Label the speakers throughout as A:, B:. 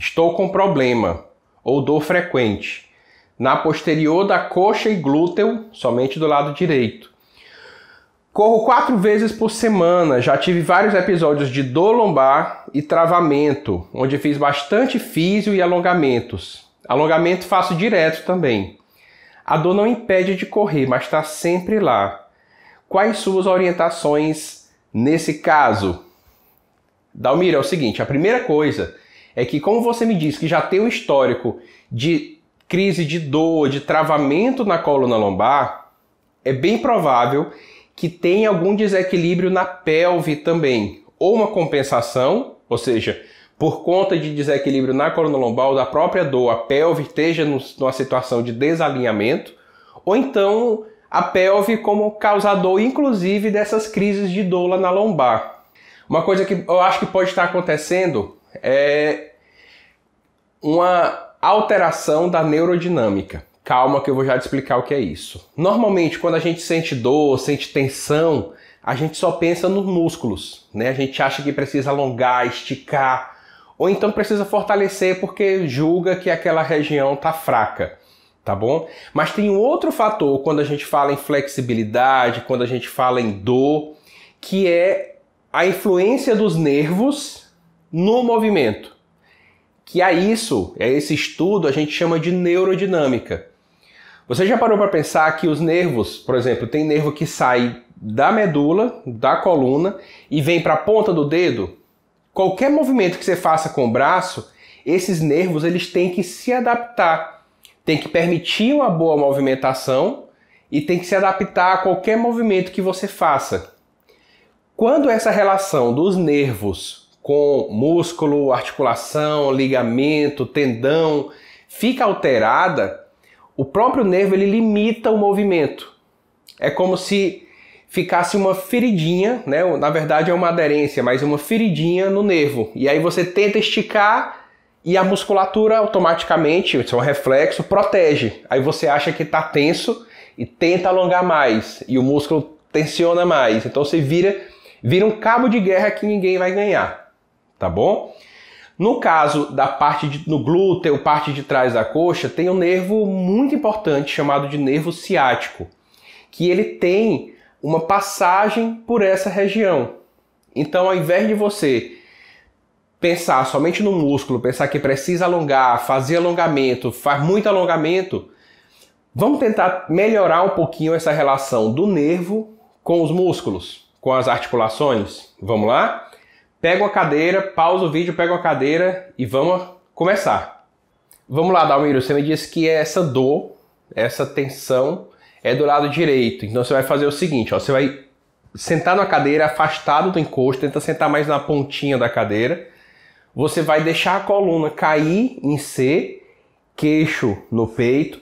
A: Estou com problema ou dor frequente na posterior da coxa e glúteo, somente do lado direito. Corro quatro vezes por semana. Já tive vários episódios de dor lombar e travamento, onde fiz bastante físio e alongamentos. Alongamento faço direto também. A dor não impede de correr, mas está sempre lá. Quais suas orientações nesse caso? Dalmira, é o seguinte: a primeira coisa é que, como você me disse, que já tem um histórico de crise de dor, de travamento na coluna lombar, é bem provável que tenha algum desequilíbrio na pelve também, ou uma compensação, ou seja, por conta de desequilíbrio na coluna lombar ou da própria dor, a pelve esteja numa situação de desalinhamento, ou então a pelve como causador, inclusive, dessas crises de dor na lombar. Uma coisa que eu acho que pode estar acontecendo é uma alteração da neurodinâmica. Calma que eu vou já te explicar o que é isso. Normalmente, quando a gente sente dor, sente tensão, a gente só pensa nos músculos, né? A gente acha que precisa alongar, esticar, ou então precisa fortalecer porque julga que aquela região tá fraca, tá bom? Mas tem um outro fator quando a gente fala em flexibilidade, quando a gente fala em dor, que é a influência dos nervos no movimento. Que a é isso, é esse estudo, a gente chama de neurodinâmica. Você já parou para pensar que os nervos, por exemplo, tem nervo que sai da medula, da coluna e vem para a ponta do dedo? Qualquer movimento que você faça com o braço, esses nervos eles têm que se adaptar, tem que permitir uma boa movimentação e tem que se adaptar a qualquer movimento que você faça. Quando essa relação dos nervos com músculo, articulação, ligamento, tendão, fica alterada, o próprio nervo ele limita o movimento. É como se ficasse uma feridinha, né? Na verdade é uma aderência, mas uma feridinha no nervo. E aí você tenta esticar e a musculatura automaticamente, isso é um reflexo, protege. Aí você acha que está tenso e tenta alongar mais e o músculo tensiona mais. Então você vira vira um cabo de guerra que ninguém vai ganhar tá bom? No caso da parte de, no glúteo, parte de trás da coxa, tem um nervo muito importante chamado de nervo ciático, que ele tem uma passagem por essa região. Então, ao invés de você pensar somente no músculo, pensar que precisa alongar, fazer alongamento, faz muito alongamento, vamos tentar melhorar um pouquinho essa relação do nervo com os músculos, com as articulações. Vamos lá? Pego a cadeira, pausa o vídeo, pego a cadeira e vamos começar. Vamos lá, Dalmiro, você me disse que essa dor, essa tensão é do lado direito. Então você vai fazer o seguinte, ó, você vai sentar na cadeira afastado do encosto, tenta sentar mais na pontinha da cadeira. Você vai deixar a coluna cair em C, queixo no peito,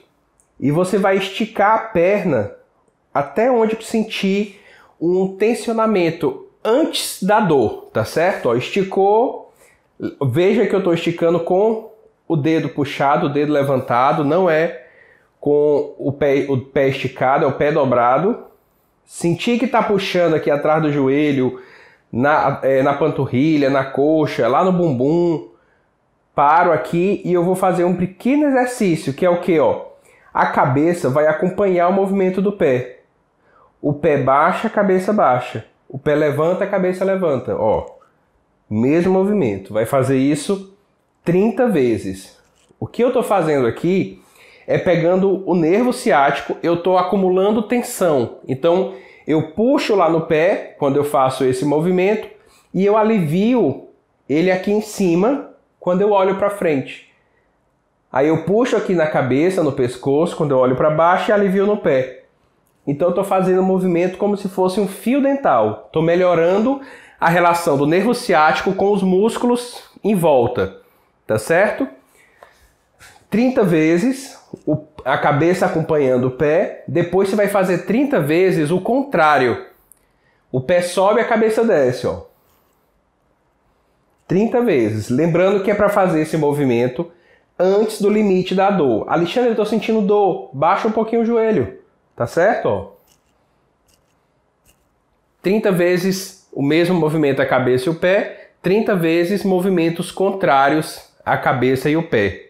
A: e você vai esticar a perna até onde sentir um tensionamento antes da dor, tá certo? Ó, esticou, veja que eu estou esticando com o dedo puxado, o dedo levantado, não é com o pé, o pé esticado, é o pé dobrado. Sentir que está puxando aqui atrás do joelho, na, é, na panturrilha, na coxa, lá no bumbum. Paro aqui e eu vou fazer um pequeno exercício, que é o que? Ó? A cabeça vai acompanhar o movimento do pé. O pé baixa, a cabeça baixa. O pé levanta, a cabeça levanta. Ó, mesmo movimento. Vai fazer isso 30 vezes. O que eu estou fazendo aqui é pegando o nervo ciático, eu estou acumulando tensão. Então, eu puxo lá no pé quando eu faço esse movimento e eu alivio ele aqui em cima quando eu olho para frente. Aí eu puxo aqui na cabeça, no pescoço, quando eu olho para baixo e alivio no pé. Então eu estou fazendo o um movimento como se fosse um fio dental. Estou melhorando a relação do nervo ciático com os músculos em volta, tá certo? 30 vezes a cabeça acompanhando o pé, depois você vai fazer 30 vezes o contrário. O pé sobe, a cabeça desce, ó. 30 vezes. Lembrando que é para fazer esse movimento antes do limite da dor. Alexandre, eu estou sentindo dor. Baixa um pouquinho o joelho. Tá certo? 30 vezes o mesmo movimento a cabeça e o pé, 30 vezes movimentos contrários à cabeça e o pé.